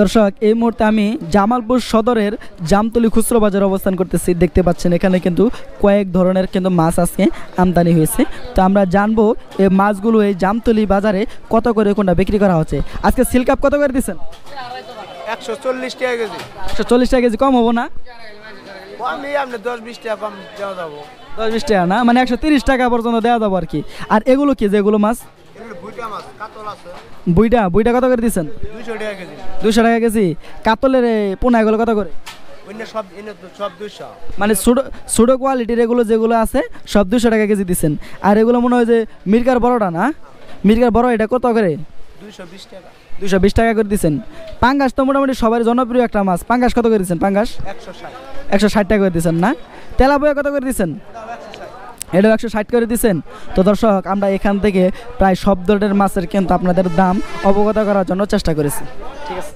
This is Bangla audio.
দর্শক এই মুহূর্তে আমি জামালপুর সদরের জামতলি খুচরো বাজারে অবস্থান করতেছি দেখতে পাচ্ছেন এখানে কিন্তু কয়েক ধরনের কিন্তু মাছ আজকে আমদানি হয়েছে তো আমরা জানবো এই মাছগুলো এই জামতলি বাজারে কত করে কোনটা বিক্রি করা হচ্ছে আজকে সিলকাপ কত করে দিচ্ছেন একশো চল্লিশ টাকা কেজি কম হবো না দশ বিশ টাকা না মানে একশো টাকা পর্যন্ত দেওয়া যাবো আর কি আর এগুলো কি যেগুলো মাছ বুইটা বুইটা কত করে দিচ্ছেন দুশো টাকা কেজি কাতলের পোনা এগুলো কত করে মানে ছোট কোয়ালিটির এগুলো যেগুলো আছে সব দুশো টাকা কেজি দিচ্ছেন আর এগুলো মনে হয় যে মির্কার বড়টা না মির্কার বড় এটা কত করে দুশো বিশ টাকা করে দিচ্ছেন পাঙ্গাস তো মোটামুটি সবার জনপ্রিয় একটা মাছ পাঙ্গাস কত করে দিচ্ছেন পাঙ্গাস একশো ষাট টাকা করে দিচ্ছেন না তেলাপোয়া কত করে দিচ্ছেন এটাও একশো ষাট করে দিচ্ছেন তো দর্শক আমরা এখান থেকে প্রায় সব ধরনের মাছের কিন্তু আপনাদের দাম অবগত করার জন্য চেষ্টা করেছি ঠিক আছে